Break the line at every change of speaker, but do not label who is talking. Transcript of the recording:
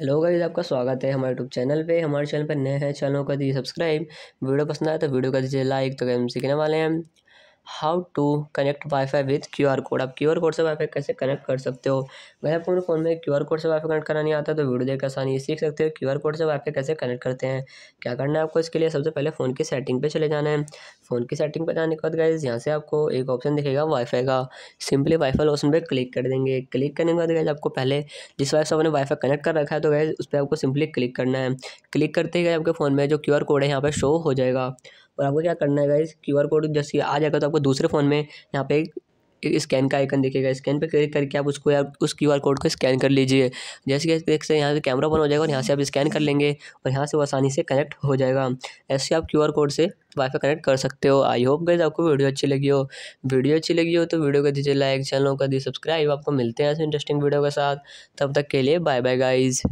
hello guys आपका स्वागत है हमारे यूट्यूब चैनल पे हमारे चैनल पर नए हैं चैनल कर दीजिए सब्सक्राइब वीडियो पसंद आए तो वीडियो कर दीजिए लाइक तो गेम सीखने वाले हैं how to connect wifi with Q R code आप क्यू आर कोड से वाईफाई कैसे कनेक्ट कर सकते हो अगर आपको फ़ोन में क्यू आर कोड से वाईफाई कनेक्ट करना नहीं आता तो वीडियो देख आसानी सीख सकते हो क्यू आर कोड से वाईफाई कैसे कनेक्ट करते हैं क्या करना है आपको इसके लिए सबसे पहले फ़ोन की सेटिंग पर चले जाना है फ़ोन की सेटिंग पर जाने के बाद गाइज यहाँ से आपको एक ऑप्शन दिखेगा वाईफाई का सिंपली वाईफाई ऑप्शन पर क्लिक कर देंगे क्लिक करने के बाद गाइज आपको पहले जिस वाइफ से आपने वाईफाई कनेक्ट कर रखा है तो गाइज उस पर आपको सिंपली क्लिक करना है क्लिक करते ही आपके फ़ोन में जो क्यू आर कोड है यहाँ पर शो हो जाएगा और आपको क्या करना है इस क्यू आर कोड जैसे आ जाएगा तो आपको दूसरे फ़ोन में यहाँ पे स्कैन का आइकन दिखेगा स्कैन पे क्लिक करके आप उसको यार उस क्यू आर कोड को स्कैन कर लीजिए जैसे कि देख सकते यहाँ से कैमरा बंद हो जाएगा और यहाँ से आप स्कैन कर लेंगे और यहाँ से वो आसानी से कनेक्ट हो जाएगा ऐसे आप क्यू आर कोड से वाईफाई कनेक्ट कर सकते हो आई होप गई आपको वीडियो अच्छी लगी हो वीडियो अच्छी लगी हो तो वीडियो कर दीजिए लाइक चैनल कर दीजिए सब्सक्राइब आपको मिलते हैं ऐसे इंटरेस्टिंग वीडियो के साथ तब तक के लिए बाय बाय गाइज़